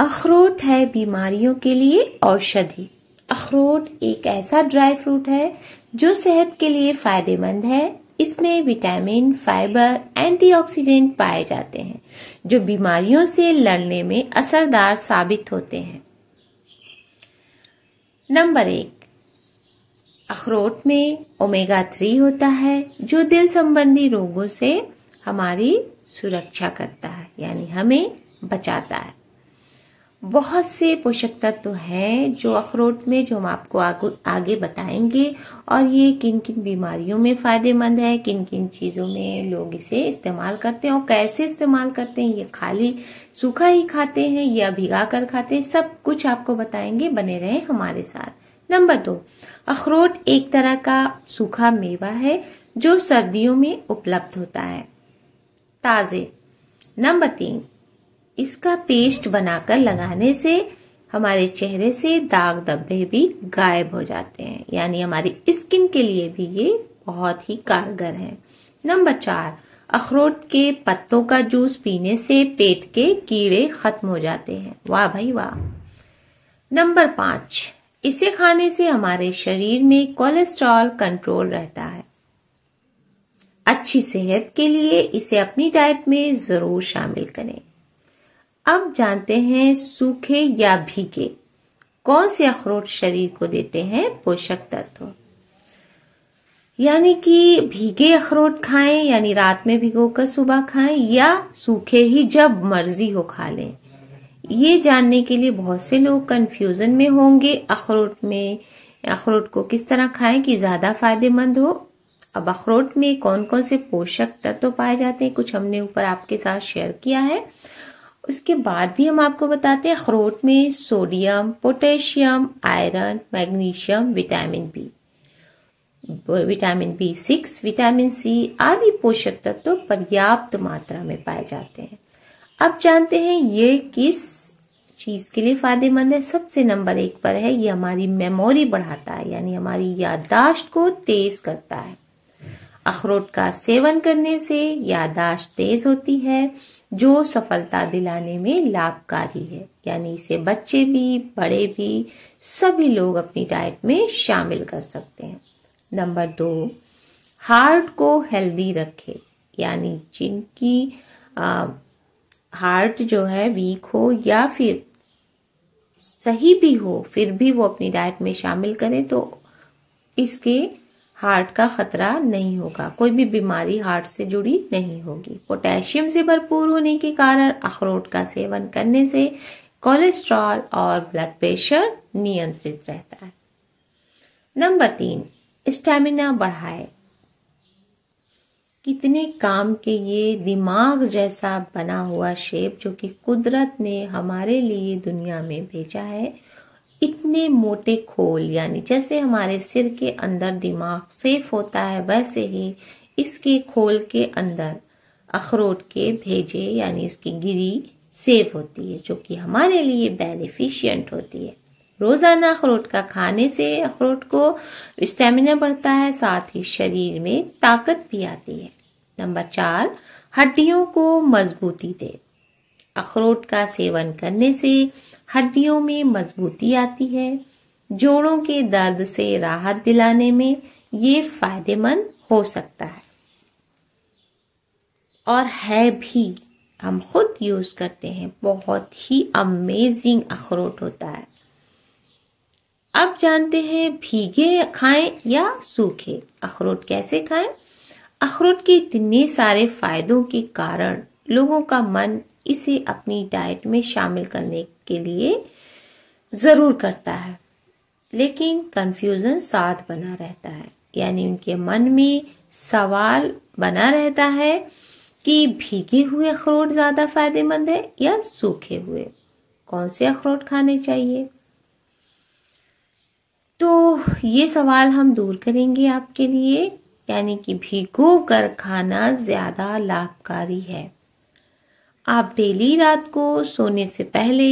अखरोट है बीमारियों के लिए औषधि अखरोट एक ऐसा ड्राई फ्रूट है जो सेहत के लिए फायदेमंद है इसमें विटामिन फाइबर एंटीऑक्सीडेंट पाए जाते हैं जो बीमारियों से लड़ने में असरदार साबित होते हैं नंबर एक अखरोट में ओमेगा थ्री होता है जो दिल संबंधी रोगों से हमारी सुरक्षा करता है यानी हमें बचाता है बहुत से पोषक तत्व हैं जो अखरोट में जो हम आपको आगे बताएंगे और ये किन किन बीमारियों में फ़ायदेमंद है किन किन चीज़ों में लोग इसे इस्तेमाल करते हैं और कैसे इस्तेमाल करते हैं ये खाली सूखा ही खाते हैं या भिगा कर खाते हैं सब कुछ आपको बताएंगे बने रहे हमारे साथ नंबर दो अखरोट एक तरह का सूखा मेवा है जो सर्दियों में उपलब्ध होता है ताज़े नंबर तीन इसका पेस्ट बनाकर लगाने से हमारे चेहरे से दाग धब्बे भी गायब हो जाते हैं यानी हमारी स्किन के लिए भी ये बहुत ही कारगर है नंबर चार अखरोट के पत्तों का जूस पीने से पेट के कीड़े खत्म हो जाते हैं वाह भाई वाह नंबर पांच इसे खाने से हमारे शरीर में कोलेस्ट्रॉल कंट्रोल रहता है अच्छी सेहत के लिए इसे अपनी डाइट में जरूर शामिल करें अब जानते हैं सूखे या भीगे कौन से अखरोट शरीर को देते हैं पोषक तत्व यानी कि भीगे अखरोट खाएं यानी रात में भिगोकर सुबह खाएं या सूखे ही जब मर्जी हो खा लें ये जानने के लिए बहुत से लोग कंफ्यूजन में होंगे अखरोट में अखरोट को किस तरह खाएं कि ज़्यादा फायदेमंद हो अब अखरोट में कौन कौन से पोषक तत्व तो पाए जाते हैं कुछ हमने ऊपर आपके साथ शेयर किया है उसके बाद भी हम आपको बताते हैं अखरोट में sodium potassium iron magnesium vitamin B vitamin B six vitamin C आदि पोषक तत्व तो पर्याप्त मात्रा में पाए जाते हैं अब जानते हैं ये किस चीज के लिए फायदेमंद है सबसे नंबर एक पर है ये हमारी मेमोरी बढ़ाता है यानी हमारी याददाश्त को तेज करता है अखरोट का सेवन करने से यादाश्त तेज होती है जो सफलता दिलाने में लाभकारी है यानी इसे बच्चे भी बड़े भी सभी लोग अपनी डाइट में शामिल कर सकते हैं नंबर दो हार्ट को हेल्दी रखे यानी जिनकी आ, हार्ट जो है वीक हो या फिर सही भी हो फिर भी वो अपनी डाइट में शामिल करें तो इसके हार्ट का खतरा नहीं होगा कोई भी बीमारी हार्ट से जुड़ी नहीं होगी पोटेशियम से भरपूर होने के कारण अखरोट का सेवन करने से कोलेस्ट्रॉल और ब्लड प्रेशर नियंत्रित रहता है नंबर तीन स्टेमिना बढ़ाए कितने काम के ये दिमाग जैसा बना हुआ शेप जो कि कुदरत ने हमारे लिए दुनिया में भेजा है इतने मोटे खोल यानी जैसे हमारे सिर के अंदर दिमाग सेफ होता है वैसे ही इसके खोल के अंदर अखरोट के भेजे यानी उसकी गिरी सेव होती है जो कि हमारे लिए बेनिफिशियंट होती है रोजाना अखरोट का खाने से अखरोट को स्टेमिना बढ़ता है साथ ही शरीर में ताकत भी आती है नंबर चार हड्डियों को मजबूती दे अखरोट का सेवन करने से हड्डियों में मजबूती आती है जोड़ों के दर्द से राहत दिलाने में ये फायदेमंद हो सकता है और है भी हम खुद यूज करते हैं बहुत ही अमेजिंग अखरोट होता है अब जानते हैं भीगे खाएं या सूखे अखरोट कैसे खाएं अखरोट के इतने सारे फायदों के कारण लोगों का मन इसे अपनी डाइट में शामिल करने के लिए ज़रूर करता है लेकिन कन्फ्यूज़न साथ बना रहता है यानी उनके मन में सवाल बना रहता है कि भीगे हुए अखरोट ज़्यादा फायदेमंद है या सूखे हुए कौन से अखरोट खाने चाहिए तो ये सवाल हम दूर करेंगे आपके लिए यानी कि भिगो कर खाना ज़्यादा लाभकारी है आप डेली रात को सोने से पहले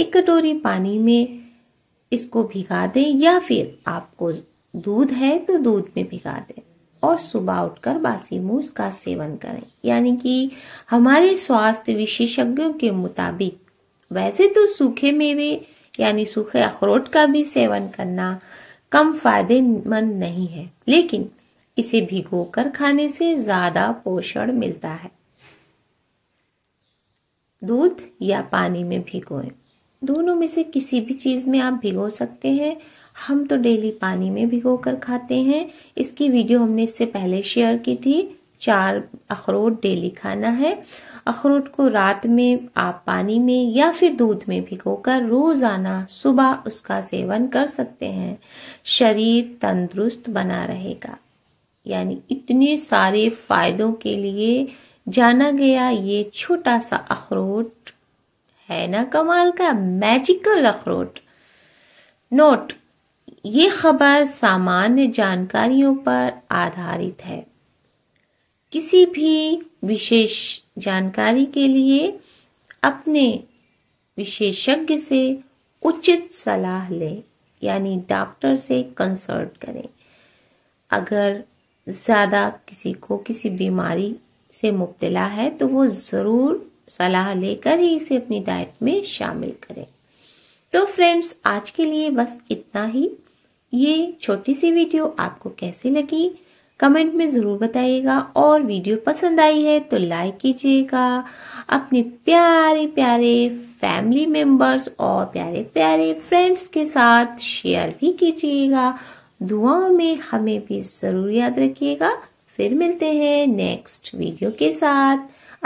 एक कटोरी पानी में इसको भिगा दें या फिर आपको दूध है तो दूध में भिगा दें और सुबह उठकर बासी मुंह का सेवन करें यानी कि हमारे स्वास्थ्य विशेषज्ञों के मुताबिक वैसे तो सूखे मेवे यानी सूखे अखरोट का भी सेवन करना कम फायदेमंद नहीं है लेकिन इसे भिगोकर खाने से ज्यादा पोषण मिलता है दूध या पानी में भिगोएं दोनों में से किसी भी चीज़ में आप भिगो सकते हैं हम तो डेली पानी में भिगो कर खाते हैं इसकी वीडियो हमने इससे पहले शेयर की थी चार अखरोट डेली खाना है अखरोट को रात में आप पानी में या फिर दूध में भिगोकर रोजाना सुबह उसका सेवन कर सकते हैं शरीर तंदुरुस्त बना रहेगा यानी इतने सारे फायदों के लिए जाना गया ये छोटा सा अखरोट है ना कमाल का मैजिकल अखरोट नोट ये खबर सामान्य जानकारियों पर आधारित है किसी भी विशेष जानकारी के लिए अपने विशेषज्ञ से उचित सलाह लें यानी डॉक्टर से कंसल्ट करें अगर ज़्यादा किसी को किसी बीमारी से मुबतला है तो वो ज़रूर सलाह लेकर ही इसे अपनी डाइट में शामिल करें तो फ्रेंड्स आज के लिए बस इतना ही ये छोटी सी वीडियो आपको कैसी लगी कमेंट में ज़रूर बताइएगा और वीडियो पसंद आई है तो लाइक कीजिएगा अपने प्यारे प्यारे फैमिली मेंबर्स और प्यारे प्यारे फ्रेंड्स के साथ शेयर भी कीजिएगा दुआओं में हमें भी ज़रूर याद रखिएगा फिर मिलते हैं नेक्स्ट वीडियो के साथ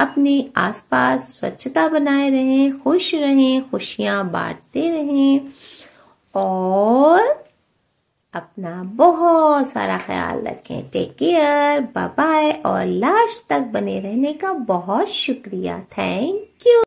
अपने आसपास स्वच्छता बनाए रहें खुश रहें खुशियां बांटते रहें और अपना बहुत सारा ख्याल रखें टेक केयर बाय बाय और लास्ट तक बने रहने का बहुत शुक्रिया थैंक यू